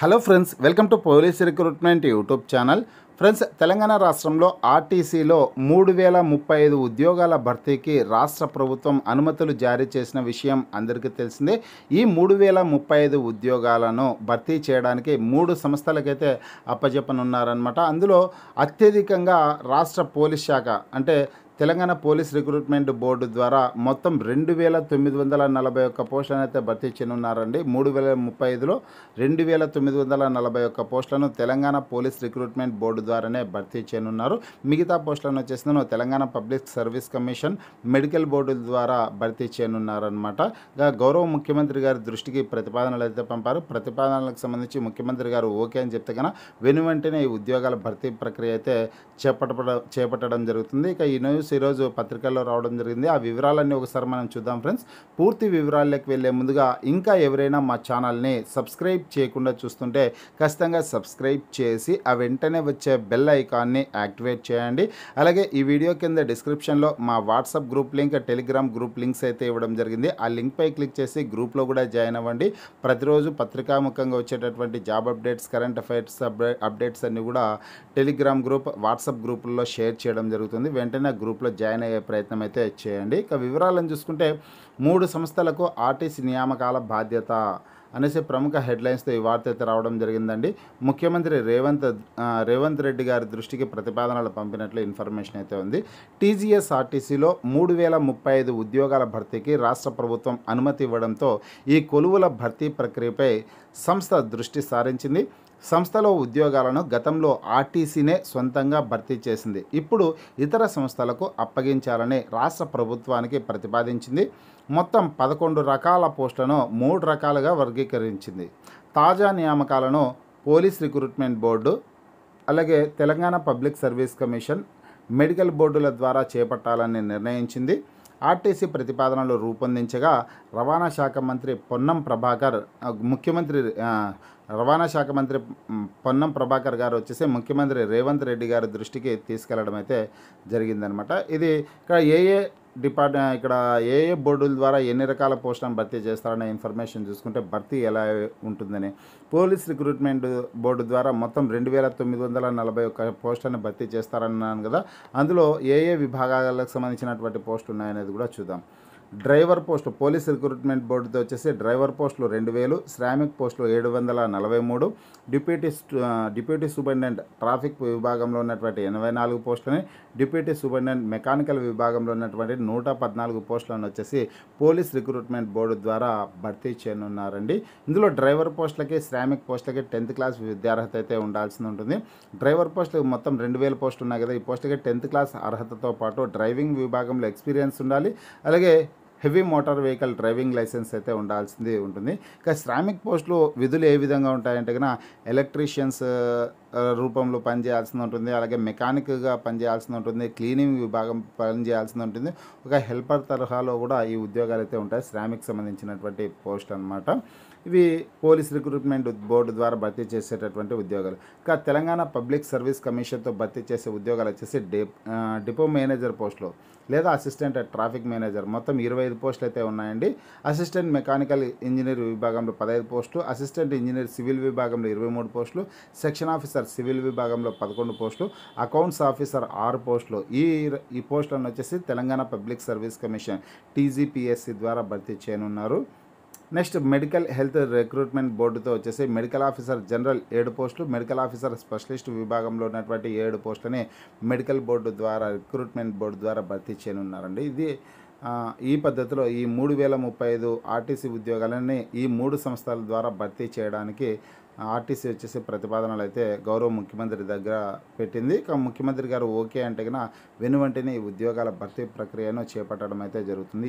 hello friends welcome to police recruitment YouTube channel friends Telangana రాష్ట్రంలో ఆర్టీసీలో మూడు వేల ముప్పై ఐదు ఉద్యోగాల భర్తీకి రాష్ట్ర ప్రభుత్వం అనుమతులు జారీ చేసిన విషయం అందరికీ తెలిసిందే ఈ మూడు వేల ముప్పై ఐదు ఉద్యోగాలను భర్తీ చేయడానికి మూడు సంస్థలకైతే అప్పచెప్పనున్నారనమాట అందులో అత్యధికంగా రాష్ట్ర పోలీస్ శాఖ అంటే తెలంగాణ పోలీస్ రిక్రూట్మెంట్ బోర్డు ద్వారా మొత్తం రెండు వేల తొమ్మిది వందల నలభై ఒక్క పోస్టులను అయితే భర్తీ చేయనున్నారండి మూడు వేల ముప్పై ఐదులో రెండు వేల తొమ్మిది వందల నలభై ఒక్క పోస్టులను తెలంగాణ పోలీస్ రిక్రూట్మెంట్ బోర్డు ద్వారానే భర్తీ చేయనున్నారు మిగతా పోస్టులను వచ్చేసిన Telangana public service commission medical board ద్వారా భర్తీ చేయనున్నారనమాట గౌరవ ముఖ్యమంత్రి గారి దృష్టికి ప్రతిపాదనలు అయితే పంపారు ప్రతిపాదనలకు సంబంధించి ముఖ్యమంత్రి గారు ఓకే అని చెప్తే కన్నా వెను వెంటనే ఈ ఉద్యోగాల భర్తీ ప్రక్రియ అయితే చేపట్ట చేపట్టడం జరుగుతుంది ఇక ఈ న్యూస్ న్యూస్ ఈరోజు పత్రికల్లో రావడం జరిగింది ఆ వివరాలన్నీ ఒకసారి మనం చూద్దాం ఫ్రెండ్స్ పూర్తి వివరాల్లోకి వెళ్ళే ముందుగా ఇంకా ఎవరైనా మా ఛానల్ని సబ్స్క్రైబ్ చేయకుండా చూస్తుంటే ఖచ్చితంగా సబ్స్క్రైబ్ చేసి ఆ వెంటనే వచ్చే బెల్ ఐకాన్ని యాక్టివేట్ చేయండి అలాగే ఈ వీడియో కింద డిస్క్రిప్షన్లో మా WhatsApp group link Telegram group links అయితే ఇవ్వడం జరిగింది ఆ లింక్పై క్లిక్ చేసి గ్రూప్లో కూడా జాయిన్ అవ్వండి ప్రతిరోజు పత్రికాముఖంగా వచ్చేటటువంటి job updates current affairs updates అన్నీ కూడా టెలిగ్రామ్ గ్రూప్ వాట్సాప్ గ్రూపుల్లో షేర్ చేయడం జరుగుతుంది వెంటనే గ్రూప్ గ్రూప్లో జాయిన్ అయ్యే ప్రయత్నం అయితే చేయండి ఇక వివరాలను చూసుకుంటే మూడు సంస్థలకు ఆర్టీసీ నియామకాల బాధ్యత అనేసి ప్రముఖ హెడ్లైన్స్తో ఈ వార్త అయితే రావడం జరిగిందండి ముఖ్యమంత్రి రేవంత్ రేవంత్ రెడ్డి గారి దృష్టికి ప్రతిపాదనలు పంపినట్లు ఇన్ఫర్మేషన్ అయితే ఉంది టీజీఎస్ ఆర్టీసీలో మూడు వేల ముప్పై ఐదు ఉద్యోగాల భర్తీకి రాష్ట్ర ప్రభుత్వం అనుమతి ఇవ్వడంతో ఈ కొలువుల భర్తీ ప్రక్రియపై సంస్థ దృష్టి సారించింది సంస్థలో ఉద్యోగాలను గతంలో ఆర్టీసీనే సొంతంగా భర్తీ చేసింది ఇప్పుడు ఇతర సంస్థలకు అప్పగించాలని రాష్ట్ర ప్రభుత్వానికి ప్రతిపాదించింది మొత్తం పదకొండు రకాల పోస్టులను మూడు రకాలుగా వర్గీకరించింది తాజా నియామకాలను పోలీస్ రిక్రూట్మెంట్ బోర్డు అలాగే Telangana public service commission medical బోర్డుల ద్వారా చేపట్టాలని నిర్ణయించింది ఆర్టీసీ ప్రతిపాదనలు రూపొందించగా రవాణా శాఖ మంత్రి పొన్నం ప్రభాకర్ ముఖ్యమంత్రి రవాణా శాఖ మంత్రి పొన్నం ప్రభాకర్ గారు వచ్చేసి ముఖ్యమంత్రి రేవంత్ రెడ్డి గారి దృష్టికి తీసుకెళ్లడం అయితే జరిగిందనమాట ఇది ఇక్కడ ఏ ఏ డిపార్ట్ ఇక్కడ ఏ ఏ బోర్డుల ద్వారా ఎన్ని రకాల పోస్టులను భర్తీ చేస్తారనే ఇన్ఫర్మేషన్ చూసుకుంటే భర్తీ ఎలా ఉంటుందని పోలీస్ రిక్రూట్మెంట్ బోర్డు ద్వారా మొత్తం రెండు వేల తొమ్మిది వందల నలభై ఒక్క పోస్టులను భర్తీ చేస్తారన్నాను కదా అందులో ఏ ఏ విభాగాలకు సంబంధించినటువంటి పోస్టులు ఉన్నాయనేది కూడా చూద్దాం డ్రైవర్ పోస్టు పోలీస్ రిక్రూట్మెంట్ బోర్డుతో వచ్చేసి డ్రైవర్ పోస్టులు రెండు వేలు శ్రామిక్ పోస్టులు ఏడు వందల నలభై మూడు డిప్యూటీ డిప్యూటీ సూపరింటెండెంట్ ట్రాఫిక్ విభాగంలో ఉన్నటువంటి ఎనభై నాలుగు పోస్టులని డిప్యూటీ సూపరింటెండెంట్ మెకానికల్ విభాగంలో ఉన్నటువంటి నూట పద్నాలుగు పోస్టులను వచ్చేసి పోలీస్ రిక్రూట్మెంట్ బోర్డు ద్వారా భర్తీ చేయనున్నారండి ఇందులో డ్రైవర్ పోస్టులకి శ్రామిక్ పోస్టులకి టెన్త్ క్లాస్ విద్యార్హత అయితే ఉండాల్సి ఉంటుంది డ్రైవర్ పోస్టులకు మొత్తం రెండు వేల పోస్టులు ఉన్నాయి కదా ఈ పోస్టులకి టెన్త్ క్లాస్ అర్హతతో పాటు డ్రైవింగ్ విభాగంలో ఎక్స్పీరియన్స్ ఉండాలి అలాగే heavy motor vehicle driving licence అయితే ఉండాల్సింది ఉంటుంది ఇంకా శ్రామిక్ పోస్టులు విధులు ఏ విధంగా ఉంటాయంటే కన్నా ఎలక్ట్రీషియన్స్ రూపంలో పనిచేయాల్సింది ఉంటుంది అలాగే మెకానిక్గా పనిచేయాల్సి ఉంటుంది క్లీనింగ్ విభాగం పనిచేయాల్సింది ఉంటుంది ఒక హెల్పర్ తరహాలో కూడా ఈ ఉద్యోగాలు అయితే ఉంటాయి శ్రామిక్ సంబంధించినటువంటి పోస్ట్ అనమాట ఇవి పోలీస్ రిక్రూట్మెంట్ బోర్డు ద్వారా భర్తీ చేసేటటువంటి ఉద్యోగాలు ఇంకా తెలంగాణ పబ్లిక్ సర్వీస్ కమిషన్తో భర్తీ చేసే ఉద్యోగాలు వచ్చేసి డిపో మేనేజర్ పోస్టులు లేదా అసిస్టెంట్ ట్రాఫిక్ మేనేజర్ మొత్తం ఇరవై ఐదు పోస్టులు అయితే ఉన్నాయండి అసిస్టెంట్ మెకానికల్ ఇంజనీర్ విభాగంలో పదహైదు పోస్టులు అసిస్టెంట్ ఇంజనీర్ సివిల్ విభాగంలో ఇరవై మూడు పోస్టులు సెక్షన్ ఆఫీసర్ సివిల్ విభాగంలో పదకొండు పోస్టులు అకౌంట్స్ ఆఫీసర్ ఆరు పోస్టులు ఈ ఈ పోస్టులను వచ్చేసి Telangana public service commission TGPSC ద్వారా భర్తీ చేయనున్నారు నెక్స్ట్ మెడికల్ హెల్త్ రిక్రూట్మెంట్ బోర్డుతో వచ్చేసి మెడికల్ ఆఫీసర్ జనరల్ ఏడు పోస్టులు మెడికల్ ఆఫీసర్ స్పెషలిస్ట్ విభాగంలో ఉన్నటువంటి ఏడు పోస్టులని మెడికల్ బోర్డు ద్వారా రిక్రూట్మెంట్ బోర్డు ద్వారా భర్తీ చేయనున్నారండి ఇది ఈ పద్ధతిలో ఈ మూడు వేల ముప్పై ఐదు ఆర్టీసీ ఉద్యోగాలని ఈ మూడు సంస్థల ద్వారా భర్తీ చేయడానికి ఆర్టీసీ వచ్చేసి ప్రతిపాదనలు అయితే గౌరవ ముఖ్యమంత్రి దగ్గర పెట్టింది ముఖ్యమంత్రి గారు ఓకే అంటే కనుక వెనువెంటనే ఈ ఉద్యోగాల భర్తీ ప్రక్రియను చేపట్టడం అయితే జరుగుతుంది